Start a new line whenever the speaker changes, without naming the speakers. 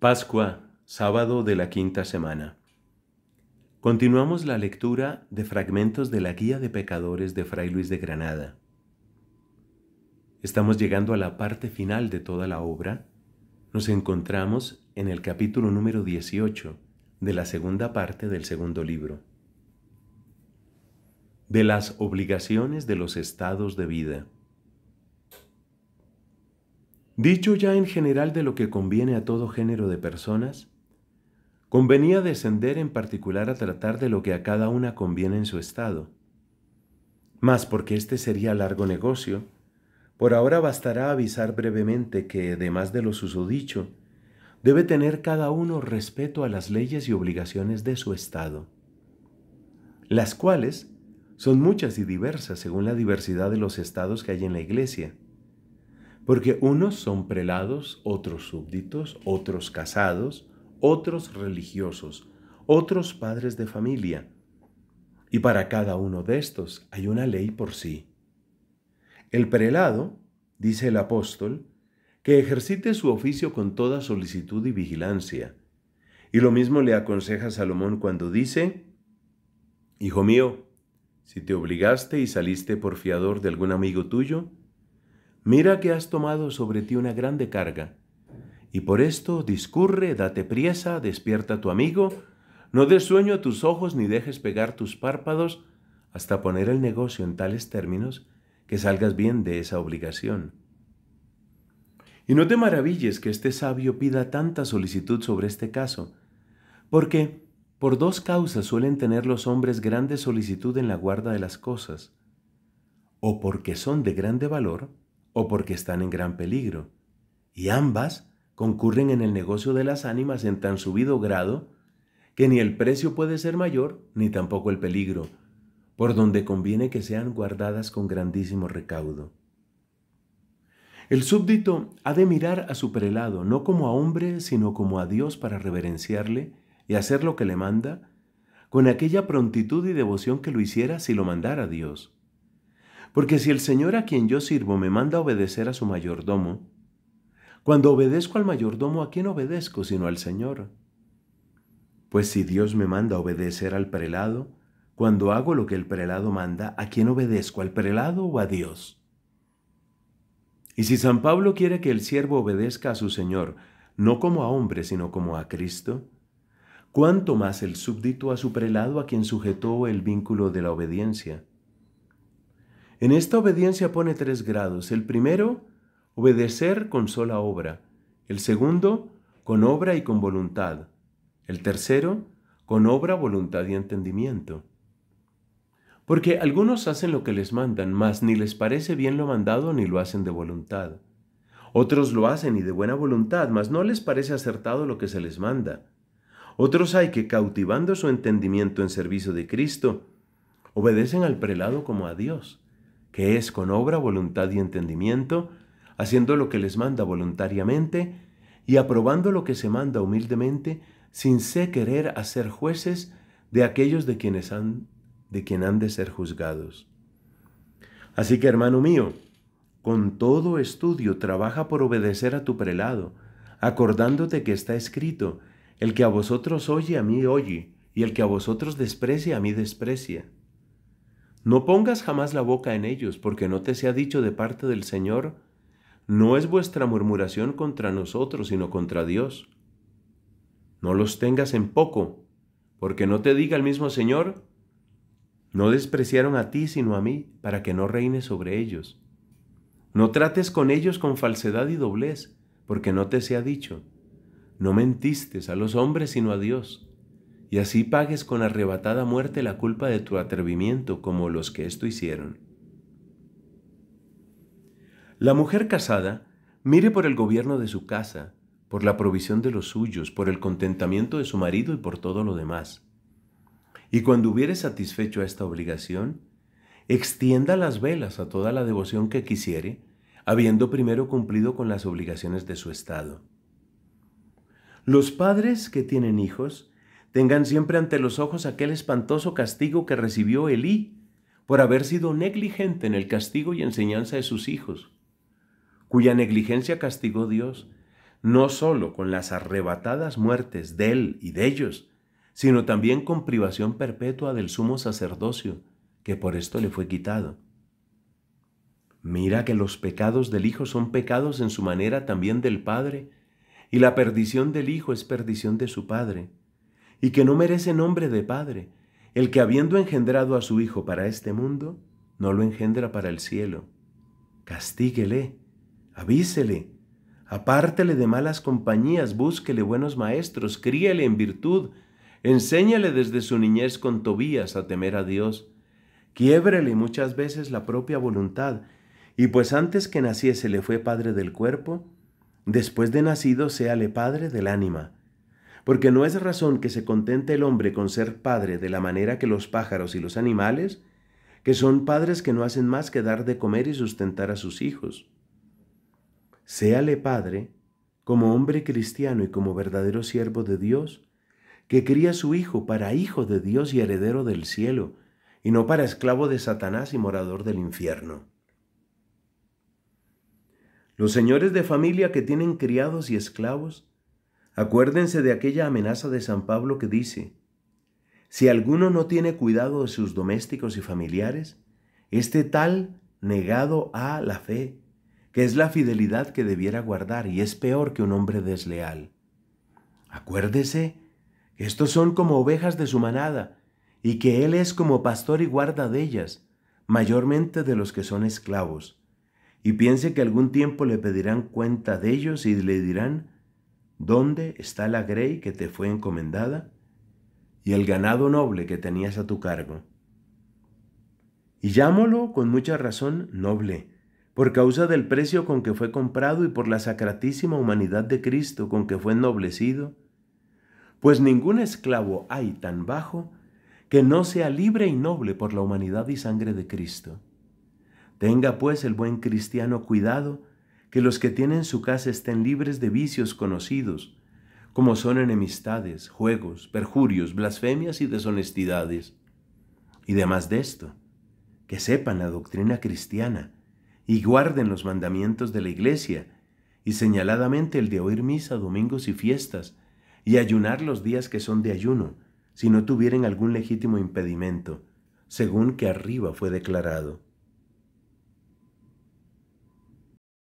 Pascua, sábado de la quinta semana. Continuamos la lectura de fragmentos de la Guía de Pecadores de Fray Luis de Granada. Estamos llegando a la parte final de toda la obra. Nos encontramos en el capítulo número 18 de la segunda parte del segundo libro. De las obligaciones de los estados de vida. Dicho ya en general de lo que conviene a todo género de personas, convenía descender en particular a tratar de lo que a cada una conviene en su estado. Mas porque este sería largo negocio, por ahora bastará avisar brevemente que, además de lo dicho, debe tener cada uno respeto a las leyes y obligaciones de su estado, las cuales son muchas y diversas según la diversidad de los estados que hay en la Iglesia porque unos son prelados, otros súbditos, otros casados, otros religiosos, otros padres de familia. Y para cada uno de estos hay una ley por sí. El prelado, dice el apóstol, que ejercite su oficio con toda solicitud y vigilancia. Y lo mismo le aconseja Salomón cuando dice, Hijo mío, si te obligaste y saliste por fiador de algún amigo tuyo, Mira que has tomado sobre ti una grande carga, y por esto discurre, date priesa, despierta a tu amigo, no des sueño a tus ojos ni dejes pegar tus párpados hasta poner el negocio en tales términos que salgas bien de esa obligación. Y no te maravilles que este sabio pida tanta solicitud sobre este caso, porque por dos causas suelen tener los hombres grande solicitud en la guarda de las cosas, o porque son de grande valor, o porque están en gran peligro, y ambas concurren en el negocio de las ánimas en tan subido grado que ni el precio puede ser mayor ni tampoco el peligro, por donde conviene que sean guardadas con grandísimo recaudo. El súbdito ha de mirar a su prelado no como a hombre, sino como a Dios para reverenciarle y hacer lo que le manda, con aquella prontitud y devoción que lo hiciera si lo mandara Dios. Porque si el Señor a quien yo sirvo me manda obedecer a su mayordomo, cuando obedezco al mayordomo, ¿a quién obedezco sino al Señor? Pues si Dios me manda obedecer al prelado, cuando hago lo que el prelado manda, ¿a quién obedezco? ¿Al prelado o a Dios? Y si San Pablo quiere que el siervo obedezca a su Señor, no como a hombre, sino como a Cristo, ¿cuánto más el súbdito a su prelado a quien sujetó el vínculo de la obediencia? En esta obediencia pone tres grados. El primero, obedecer con sola obra. El segundo, con obra y con voluntad. El tercero, con obra, voluntad y entendimiento. Porque algunos hacen lo que les mandan, mas ni les parece bien lo mandado ni lo hacen de voluntad. Otros lo hacen y de buena voluntad, mas no les parece acertado lo que se les manda. Otros hay que, cautivando su entendimiento en servicio de Cristo, obedecen al prelado como a Dios, que es con obra, voluntad y entendimiento, haciendo lo que les manda voluntariamente y aprobando lo que se manda humildemente, sin sé querer hacer jueces de aquellos de quienes han de quien han de ser juzgados. Así que, hermano mío, con todo estudio trabaja por obedecer a tu prelado, acordándote que está escrito, el que a vosotros oye a mí oye, y el que a vosotros desprecia a mí desprecia. No pongas jamás la boca en ellos, porque no te sea dicho de parte del Señor, no es vuestra murmuración contra nosotros, sino contra Dios. No los tengas en poco, porque no te diga el mismo Señor, no despreciaron a ti, sino a mí, para que no reine sobre ellos. No trates con ellos con falsedad y doblez, porque no te sea dicho, no mentiste a los hombres, sino a Dios y así pagues con arrebatada muerte la culpa de tu atrevimiento como los que esto hicieron. La mujer casada mire por el gobierno de su casa, por la provisión de los suyos, por el contentamiento de su marido y por todo lo demás. Y cuando hubiere satisfecho a esta obligación, extienda las velas a toda la devoción que quisiere, habiendo primero cumplido con las obligaciones de su estado. Los padres que tienen hijos Tengan siempre ante los ojos aquel espantoso castigo que recibió Elí por haber sido negligente en el castigo y enseñanza de sus hijos, cuya negligencia castigó Dios, no sólo con las arrebatadas muertes de él y de ellos, sino también con privación perpetua del sumo sacerdocio, que por esto le fue quitado. Mira que los pecados del Hijo son pecados en su manera también del Padre, y la perdición del Hijo es perdición de su Padre y que no merece nombre de Padre, el que habiendo engendrado a su Hijo para este mundo, no lo engendra para el cielo. Castíguele, avísele, apártele de malas compañías, búsquele buenos maestros, críele en virtud, enséñale desde su niñez con Tobías a temer a Dios, quiébrele muchas veces la propia voluntad, y pues antes que naciese le fue padre del cuerpo, después de nacido séale padre del ánima porque no es razón que se contente el hombre con ser padre de la manera que los pájaros y los animales, que son padres que no hacen más que dar de comer y sustentar a sus hijos. Séale padre, como hombre cristiano y como verdadero siervo de Dios, que cría a su hijo para hijo de Dios y heredero del cielo, y no para esclavo de Satanás y morador del infierno. Los señores de familia que tienen criados y esclavos Acuérdense de aquella amenaza de San Pablo que dice, si alguno no tiene cuidado de sus domésticos y familiares, este tal negado a la fe, que es la fidelidad que debiera guardar y es peor que un hombre desleal. Acuérdese que estos son como ovejas de su manada y que Él es como pastor y guarda de ellas, mayormente de los que son esclavos. Y piense que algún tiempo le pedirán cuenta de ellos y le dirán, ¿Dónde está la grey que te fue encomendada? Y el ganado noble que tenías a tu cargo. Y llámolo con mucha razón noble, por causa del precio con que fue comprado y por la sacratísima humanidad de Cristo con que fue ennoblecido, pues ningún esclavo hay tan bajo que no sea libre y noble por la humanidad y sangre de Cristo. Tenga pues el buen cristiano cuidado que los que tienen su casa estén libres de vicios conocidos, como son enemistades, juegos, perjurios, blasfemias y deshonestidades. Y además de esto, que sepan la doctrina cristiana y guarden los mandamientos de la iglesia, y señaladamente el de oír misa domingos y fiestas, y ayunar los días que son de ayuno, si no tuvieren algún legítimo impedimento, según que arriba fue declarado.